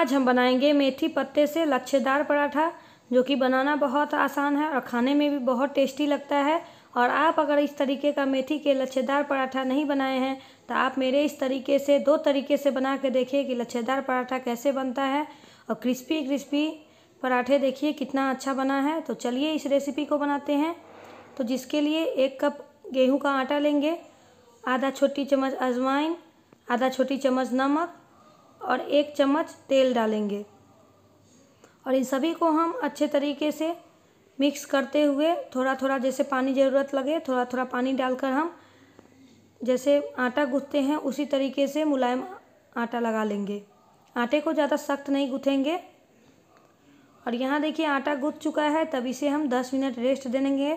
आज हम बनाएंगे मेथी पत्ते से लच्छेदार पराठा जो कि बनाना बहुत आसान है और खाने में भी बहुत टेस्टी लगता है और आप अगर इस तरीके का मेथी के लच्छेदार पराठा नहीं बनाए हैं तो आप मेरे इस तरीके से दो तरीके से बना के देखिए कि लच्छेदार पराठा कैसे बनता है और क्रिस्पी क्रिस्पी पराठे देखिए कितना अच्छा बना है तो चलिए इस रेसिपी को बनाते हैं तो जिसके लिए एक कप गेहूं का आटा लेंगे आधा छोटी चम्मच अजवाइन आधा छोटी चम्मच नमक और एक चम्मच तेल डालेंगे और इन सभी को हम अच्छे तरीके से मिक्स करते हुए थोड़ा थोड़ा जैसे पानी ज़रूरत लगे थोड़ा थोड़ा पानी डालकर हम जैसे आटा गूँथते हैं उसी तरीके से मुलायम आटा लगा लेंगे आटे को ज़्यादा सख्त नहीं गूँथेंगे और यहाँ देखिए आटा गूँथ चुका है तब इसे हम दस मिनट रेस्ट देंगे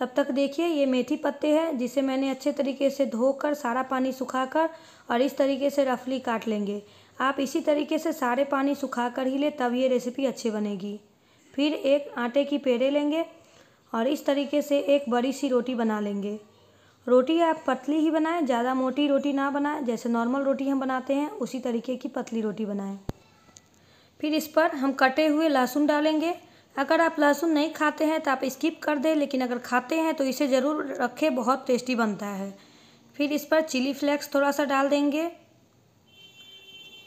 तब तक देखिए ये मेथी पत्ते हैं जिसे मैंने अच्छे तरीके से धोकर सारा पानी सुखाकर और इस तरीके से रफली काट लेंगे आप इसी तरीके से सारे पानी सुखा कर ही ले तब ये रेसिपी अच्छी बनेगी फिर एक आटे की पेड़े लेंगे और इस तरीके से एक बड़ी सी रोटी बना लेंगे रोटी आप पतली ही बनाएं ज़्यादा मोटी रोटी ना बनाएं जैसे नॉर्मल रोटी हम बनाते हैं उसी तरीके की पतली रोटी बनाएं फिर इस पर हम कटे हुए लहसुन डालेंगे अगर आप लहसुन नहीं खाते हैं तो आप स्किप कर दें लेकिन अगर खाते हैं तो इसे ज़रूर रखें बहुत टेस्टी बनता है फिर इस पर चिली फ्लेक्स थोड़ा सा डाल देंगे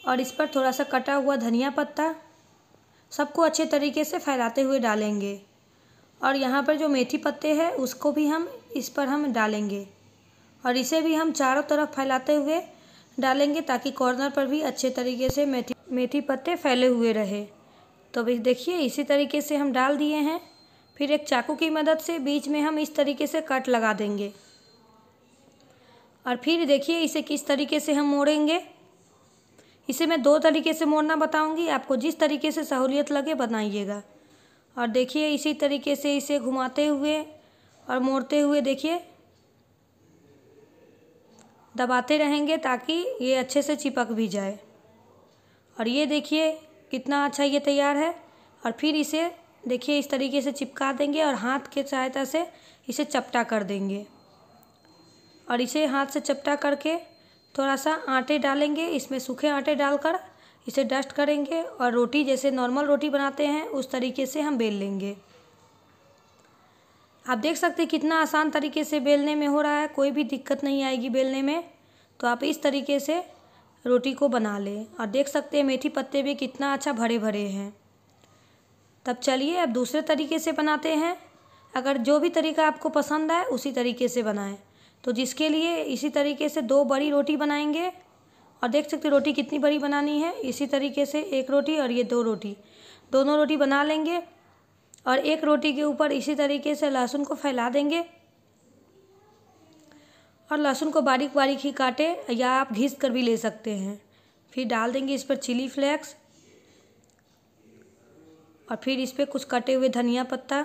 और इस पर थोड़ा सा कटा हुआ धनिया पत्ता सबको अच्छे तरीके से फैलाते हुए डालेंगे और यहाँ पर जो मेथी पत्ते हैं उसको भी हम इस पर हम डालेंगे और इसे भी हम चारों तरफ फैलाते हुए डालेंगे ताकि कॉर्नर पर भी अच्छे तरीके से मेथी मेथी पत्ते फैले हुए रहे तो अभी देखिए इसी तरीके से हम डाल दिए हैं फिर एक चाकू की मदद से बीच में हम इस तरीके से कट लगा देंगे और फिर देखिए इसे किस तरीके से हम मोड़ेंगे इसे मैं दो तरीके से मोड़ना बताऊंगी आपको जिस तरीके से सहूलियत लगे बनाइएगा और देखिए इसी तरीके से इसे घुमाते हुए और मोड़ते हुए देखिए दबाते रहेंगे ताकि ये अच्छे से चिपक भी जाए और ये देखिए कितना अच्छा ये तैयार है और फिर इसे देखिए इस तरीके से चिपका देंगे और हाथ के सहायता से इसे चपटा कर देंगे और इसे हाथ से चपटा करके थोड़ा सा आटे डालेंगे इसमें सूखे आटे डालकर इसे डस्ट करेंगे और रोटी जैसे नॉर्मल रोटी बनाते हैं उस तरीके से हम बेल लेंगे आप देख सकते हैं कितना आसान तरीके से बेलने में हो रहा है कोई भी दिक्कत नहीं आएगी बेलने में तो आप इस तरीके से रोटी को बना लें और देख सकते हैं मेथी पत्ते भी कितना अच्छा भरे भरे हैं तब चलिए अब दूसरे तरीके से बनाते हैं अगर जो भी तरीका आपको पसंद आए उसी तरीके से बनाएं तो जिसके लिए इसी तरीके से दो बड़ी रोटी बनाएंगे और देख सकते रोटी कितनी बड़ी बनानी है इसी तरीके से एक रोटी और ये दो रोटी दोनों रोटी बना लेंगे और एक रोटी के ऊपर इसी तरीके से लहसुन को फैला देंगे और लहसुन को बारीक बारीक ही काटें या आप घिस कर भी ले सकते हैं फिर डाल देंगे इस पर चिली फ्लेक्स और फिर इस पर कुछ कटे हुए धनिया पत्ता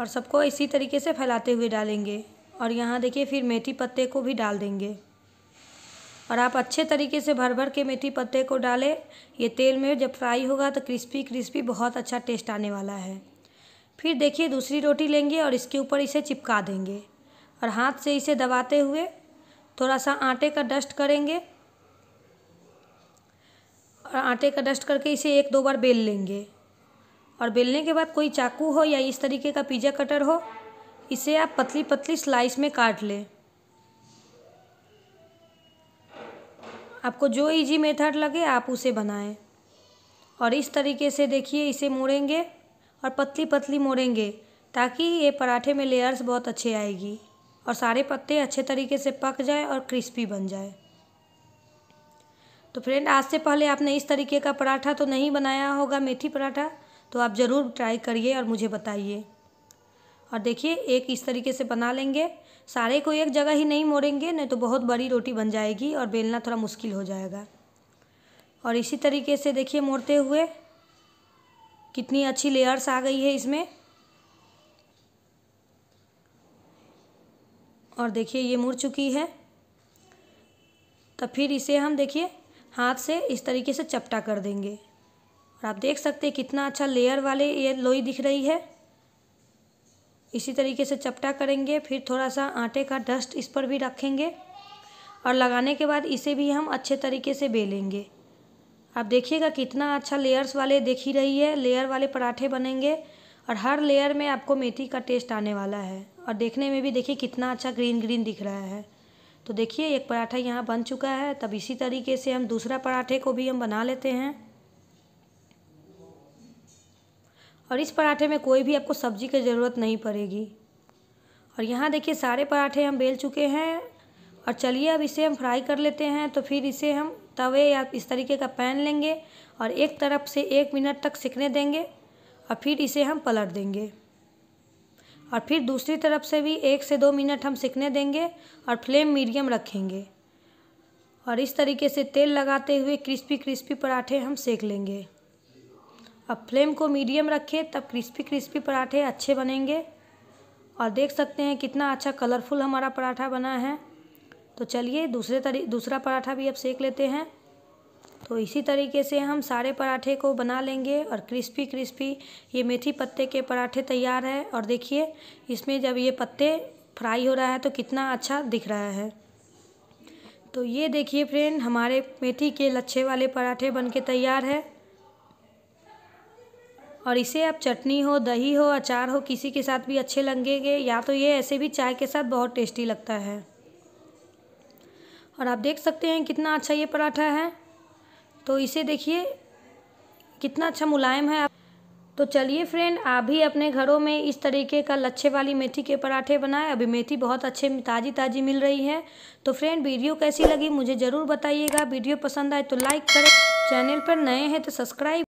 और सबको इसी तरीके से फैलाते हुए डालेंगे और यहाँ देखिए फिर मेथी पत्ते को भी डाल देंगे और आप अच्छे तरीके से भर भर के मेथी पत्ते को डालें ये तेल में जब फ्राई होगा तो क्रिस्पी क्रिस्पी बहुत अच्छा टेस्ट आने वाला है फिर देखिए दूसरी रोटी लेंगे और इसके ऊपर इसे चिपका देंगे और हाथ से इसे दबाते हुए थोड़ा सा आटे का डस्ट करेंगे और आटे का डस्ट करके इसे एक दो बार बेल लेंगे और बेलने के बाद कोई चाकू हो या इस तरीके का पिज़्ज़ा कटर हो इसे आप पतली पतली स्लाइस में काट लें आपको जो इजी मेथड लगे आप उसे बनाएं और इस तरीके से देखिए इसे मोड़ेंगे और पतली पतली मोड़ेंगे ताकि ये पराठे में लेयर्स बहुत अच्छे आएगी और सारे पत्ते अच्छे तरीके से पक जाए और क्रिस्पी बन जाए तो फ्रेंड आज से पहले आपने इस तरीके का पराठा तो नहीं बनाया होगा मेथी पराठा तो आप ज़रूर ट्राई करिए और मुझे बताइए और देखिए एक इस तरीके से बना लेंगे सारे को एक जगह ही नहीं मोड़ेंगे नहीं तो बहुत बड़ी रोटी बन जाएगी और बेलना थोड़ा मुश्किल हो जाएगा और इसी तरीके से देखिए मोड़ते हुए कितनी अच्छी लेयर्स आ गई है इसमें और देखिए ये मुड़ चुकी है तो फिर इसे हम देखिए हाथ से इस तरीके से चपटा कर देंगे और आप देख सकते हैं कितना अच्छा लेयर वाले ये लोई दिख रही है इसी तरीके से चपटा करेंगे फिर थोड़ा सा आटे का डस्ट इस पर भी रखेंगे और लगाने के बाद इसे भी हम अच्छे तरीके से बेलेंगे आप देखिएगा कितना अच्छा लेयर्स वाले देख ही रही है लेयर वाले पराठे बनेंगे और हर लेयर में आपको मेथी का टेस्ट आने वाला है और देखने में भी देखिए कितना अच्छा ग्रीन ग्रीन दिख रहा है तो देखिए एक पराठा यहाँ बन चुका है तब इसी तरीके से हम दूसरा पराठे को भी हम बना लेते हैं और इस पराठे में कोई भी आपको सब्जी की ज़रूरत नहीं पड़ेगी और यहाँ देखिए सारे पराठे हम बेल चुके हैं और चलिए अब इसे हम फ्राई कर लेते हैं तो फिर इसे हम तवे या इस तरीके का पैन लेंगे और एक तरफ से एक मिनट तक सिकने देंगे और फिर इसे हम पलट देंगे और फिर दूसरी तरफ से भी एक से दो मिनट हम सिकने देंगे और फ्लेम मीडियम रखेंगे और इस तरीके से तेल लगाते हुए क्रिस्पी क्रिस्पी पराठे हम सेक लेंगे अब फ्लेम को मीडियम रखें तब क्रिस्पी क्रिस्पी पराठे अच्छे बनेंगे और देख सकते हैं कितना अच्छा कलरफुल हमारा पराठा बना है तो चलिए दूसरे तरी दूसरा पराठा भी अब सेक लेते हैं तो इसी तरीके से हम सारे पराठे को बना लेंगे और क्रिस्पी क्रिस्पी ये मेथी पत्ते के पराठे तैयार है और देखिए इसमें जब ये पत्ते फ्राई हो रहा है तो कितना अच्छा दिख रहा है तो ये देखिए फ्रेंड हमारे मेथी के लच्छे वाले पराठे बनके तैयार है और इसे आप चटनी हो दही हो अचार हो किसी के साथ भी अच्छे लगेंगे या तो ये ऐसे भी चाय के साथ बहुत टेस्टी लगता है और आप देख सकते हैं कितना अच्छा ये पराठा है तो इसे देखिए कितना अच्छा मुलायम है तो चलिए फ्रेंड आप भी अपने घरों में इस तरीके का लच्छे वाली मेथी के पराठे बनाएं अभी मेथी बहुत अच्छे ताज़ी ताज़ी मिल रही है तो फ्रेंड वीडियो कैसी लगी मुझे ज़रूर बताइएगा वीडियो पसंद आए तो लाइक करें चैनल पर नए हैं तो सब्सक्राइब